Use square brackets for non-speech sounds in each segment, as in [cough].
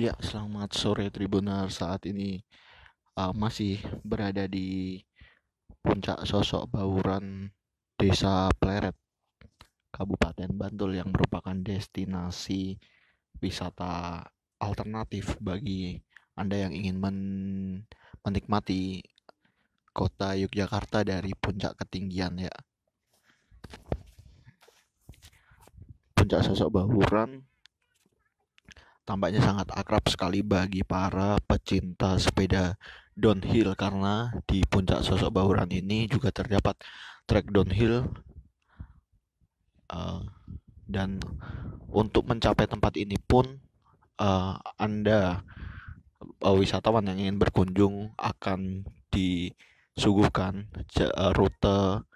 Ya, selamat sore Tribunar. Saat ini uh, masih berada di puncak sosok bauran Desa Pleret, Kabupaten Bantul yang merupakan destinasi wisata alternatif bagi Anda yang ingin men menikmati kota Yogyakarta dari puncak ketinggian ya. Puncak sosok bauran tampaknya sangat akrab sekali bagi para pecinta sepeda downhill karena di puncak sosok Bauran ini juga terdapat track downhill uh, dan untuk mencapai tempat ini pun uh, anda uh, wisatawan yang ingin berkunjung akan disuguhkan rute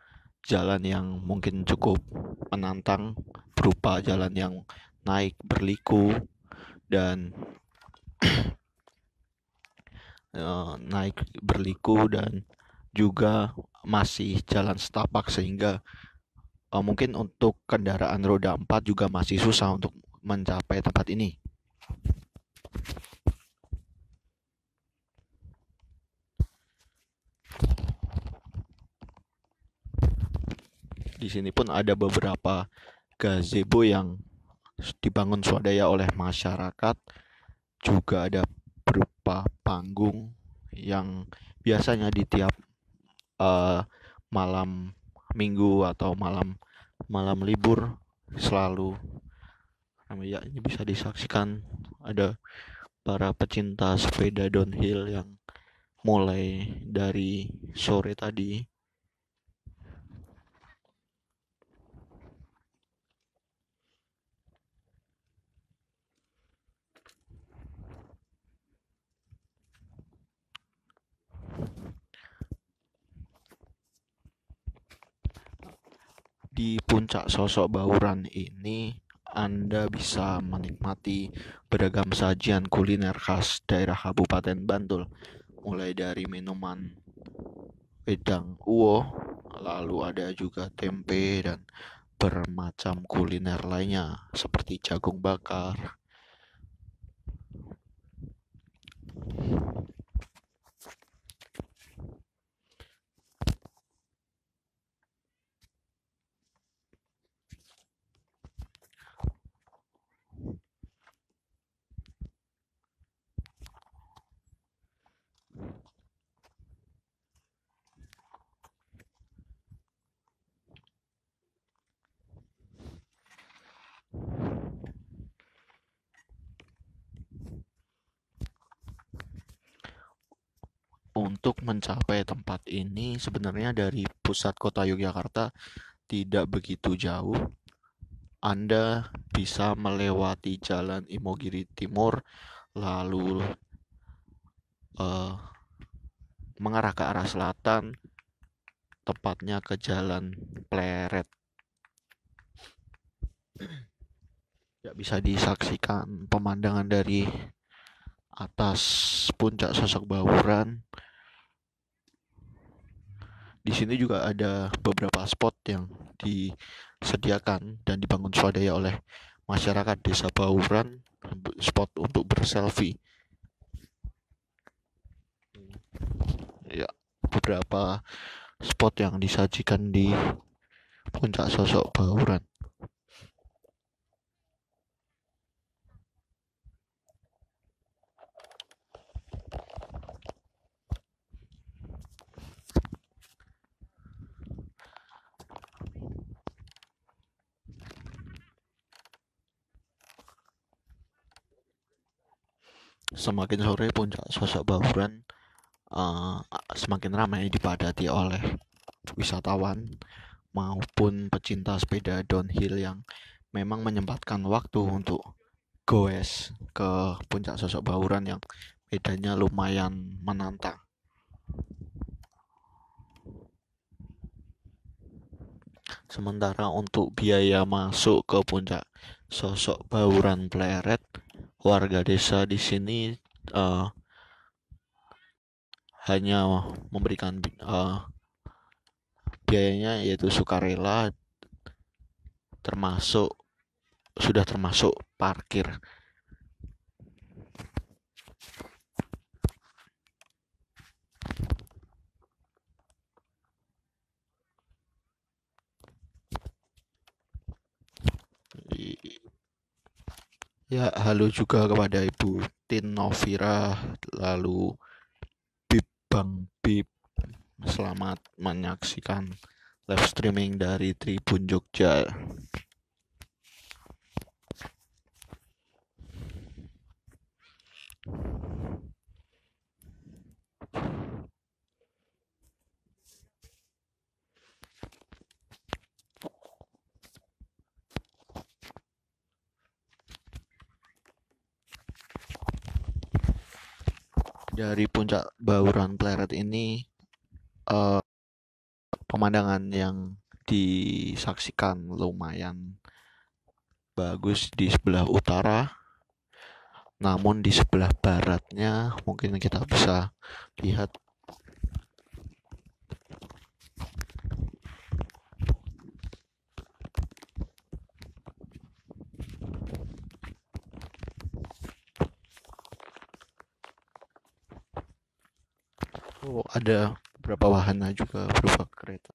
jalan yang mungkin cukup menantang berupa jalan yang naik berliku dan uh, [clears throat] naik berliku dan juga masih jalan setapak sehingga uh, mungkin untuk kendaraan roda 4 juga masih susah untuk mencapai tempat ini. Di sini pun ada beberapa gazebo yang dibangun swadaya oleh masyarakat juga ada berupa panggung yang biasanya di tiap uh, malam minggu atau malam malam libur selalu ya ini bisa disaksikan ada para pecinta sepeda downhill yang mulai dari sore tadi di puncak sosok Bauran ini anda bisa menikmati beragam sajian kuliner khas daerah Kabupaten Bantul, mulai dari minuman wedang uo, lalu ada juga tempe dan bermacam kuliner lainnya seperti jagung bakar, untuk mencapai tempat ini sebenarnya dari pusat kota Yogyakarta tidak begitu jauh. Anda bisa melewati jalan Imogiri Timur lalu uh, mengarah ke arah selatan tepatnya ke jalan Pleret. Ya bisa disaksikan pemandangan dari atas puncak sosok bawuran di sini juga ada beberapa spot yang disediakan dan dibangun swadaya oleh masyarakat desa Bauran spot untuk berselfie ya beberapa spot yang disajikan di puncak sosok Bauran semakin sore puncak sosok Bauran uh, eh, semakin ramai dipadati oleh wisatawan maupun pecinta sepeda downhill yang memang menyempatkan waktu untuk goes ke puncak sosok Bauran yang bedanya lumayan menantang. Sementara untuk biaya masuk ke puncak sosok Bauran Pleret warga desa di sini uh, hanya memberikan uh, biayanya yaitu sukarela termasuk sudah termasuk parkir Ya, halo juga kepada Ibu Tin Novira, lalu Bib Bang Bib. Selamat menyaksikan live streaming dari Tribun Jogja. dari puncak bauran pleret ini uh, pemandangan yang disaksikan lumayan bagus di sebelah utara namun di sebelah baratnya mungkin kita bisa lihat ada beberapa wahana juga berupa kereta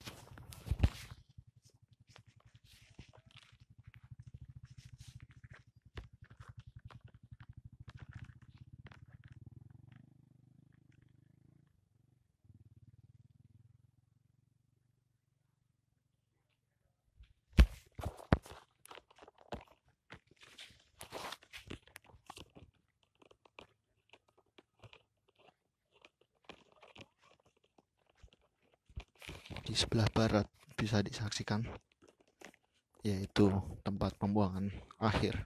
di sebelah barat bisa disaksikan yaitu tempat pembuangan akhir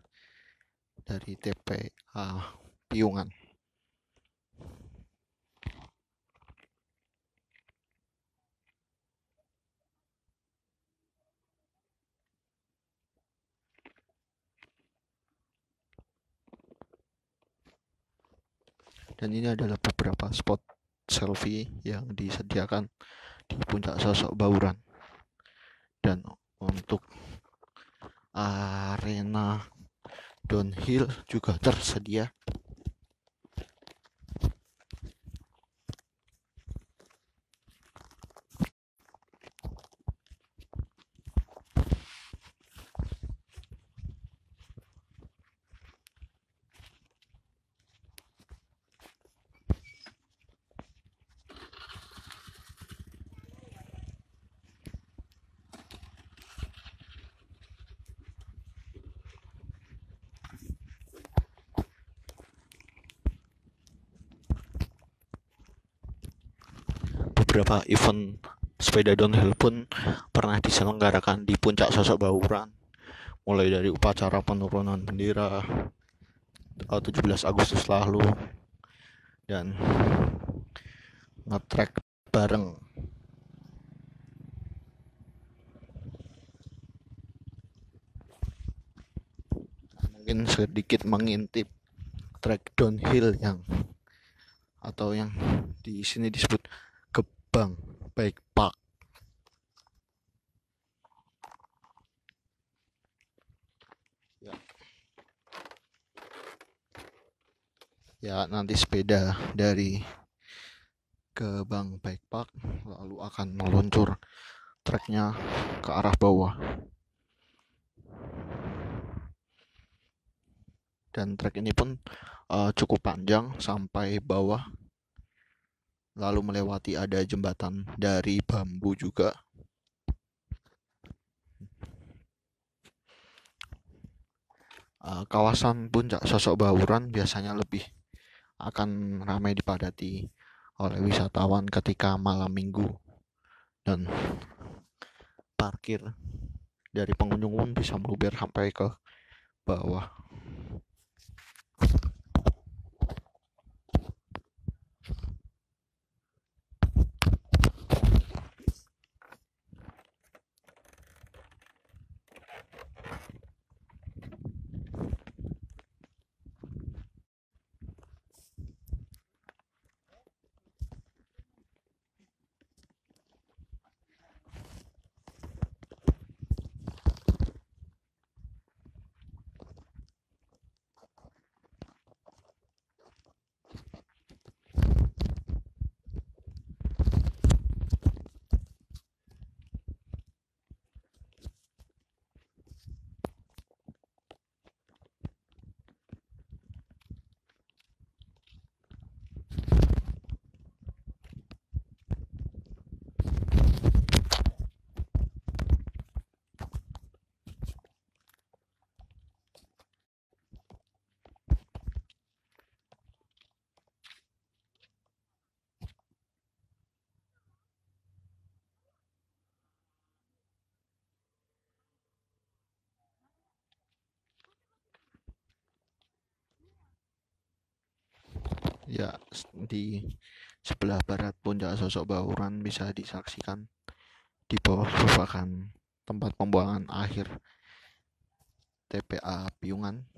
dari TPA Piungan. dan ini adalah beberapa spot selfie yang disediakan di puncak sosok Bauran dan untuk arena downhill juga tersedia beberapa event sepeda downhill pun pernah diselenggarakan di puncak sosok Bauran mulai dari upacara penurunan bendera 17 Agustus lalu dan ngetrek bareng mungkin sedikit mengintip track downhill yang atau yang di sini disebut Bang, baik Pak. Ya. ya. nanti sepeda dari ke Bang Baik Park lalu akan meluncur treknya ke arah bawah. Dan trek ini pun uh, cukup panjang sampai bawah lalu melewati ada jembatan dari bambu juga eh, kawasan puncak sosok bauran biasanya lebih akan ramai dipadati oleh wisatawan ketika malam minggu dan parkir dari pengunjung pun bisa meluber sampai ke bawah di sebelah barat puncak sosok bauran bisa disaksikan di bawah merupakan tempat pembuangan akhir TPA Piungan